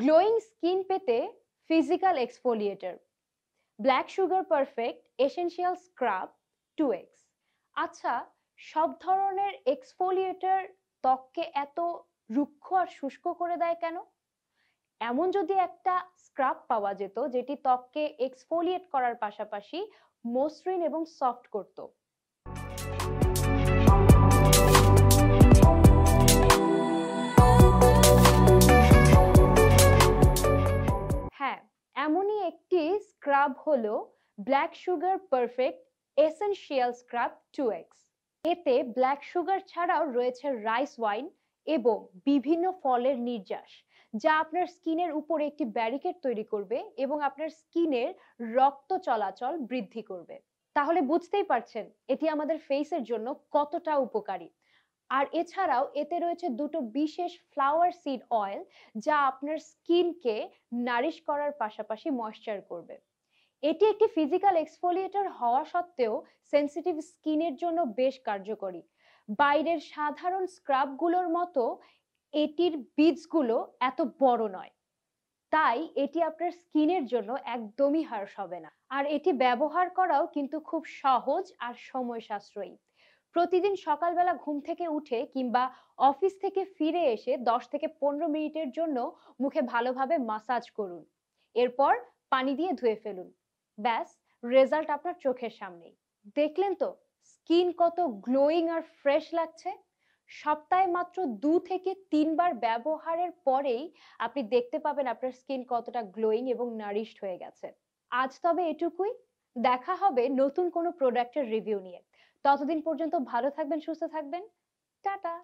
glowing skin পেতে physical exfoliator black sugar perfect essential scrub two X আচ্ছা সব ধরনের এক্সফোলিয়েটার ত্বককে এত রুক্ষ আর শুষ্ক করে দেয় কেন এমন যদি একটা স্ক্রাব পাওয়া যেত যেটি ত্বককে এক্সফোলিয়েট করার পাশাপাশি মসৃণ এবং সফট করত স্ক্রাব হলো black sugar perfect essential scrub two X এতে ব্ল্যাক সুগার ছাড়াও রয়েছে রাইস ওয়াইন এবং বিভিন্ন ফলের নির্যাস যা আপনার স্কিনের উপরে একটি ব্যারিকেড তৈরি করবে এবং আপনার স্কিনের রক্ত চলাচল বৃদ্ধি করবে তাহলে বুঝতেই পারছেন এটি আমাদের ফেসের জন্য কতটা উপকারী আর এছাড়াও এতে রয়েছে দুটো বিশেষ ফ্লাওয়ার সিড অয়েল যা আপনার স্কিনকে নারিশ করার পাশাপাশি ময়শ্চার করবে এটি একটি ফিজিক্যাল এক্সফোলিয়েটর হওয়া সত্ত্বেও সেন্সিটিভ স্কিনের জন্য বেশ কার্যকরী বাইরের সাধারণ স্ক্রাবগুলোর মতো এটির বীজগুলো এত বড় নয় তাই এটি আপনার স্কিনের জন্য একদমই হার্স হবে না আর এটি ব্যবহার করাও কিন্তু খুব সহজ আর সময় সাশ্রয়ী প্রতিদিন সকালবেলা ঘুম থেকে উঠে কিংবা অফিস থেকে ফিরে এসে দশ থেকে পনেরো মিনিটের জন্য মুখে ভালোভাবে মাসাজ করুন এরপর পানি দিয়ে ধুয়ে ফেলুন ব্যাস রেজাল্ট আপনার চোখের সামনেই দেখলেন তো স্কিন কত গ্লোয়িং আর ফ্রেশ লাগছে সপ্তাহে মাত্র দু থেকে তিনবার ব্যবহারের পরেই আপনি দেখতে পাবেন আপনার স্কিন কতটা গ্লোয়িং এবং নারিশড হয়ে গেছে আজ তবে এটুকুই দেখা হবে নতুন কোনো প্রোডাক্টের রিভিউ নিয়ে ততদিন পর্যন্ত ভালো থাকবেন সুস্থ থাকবেন টাটা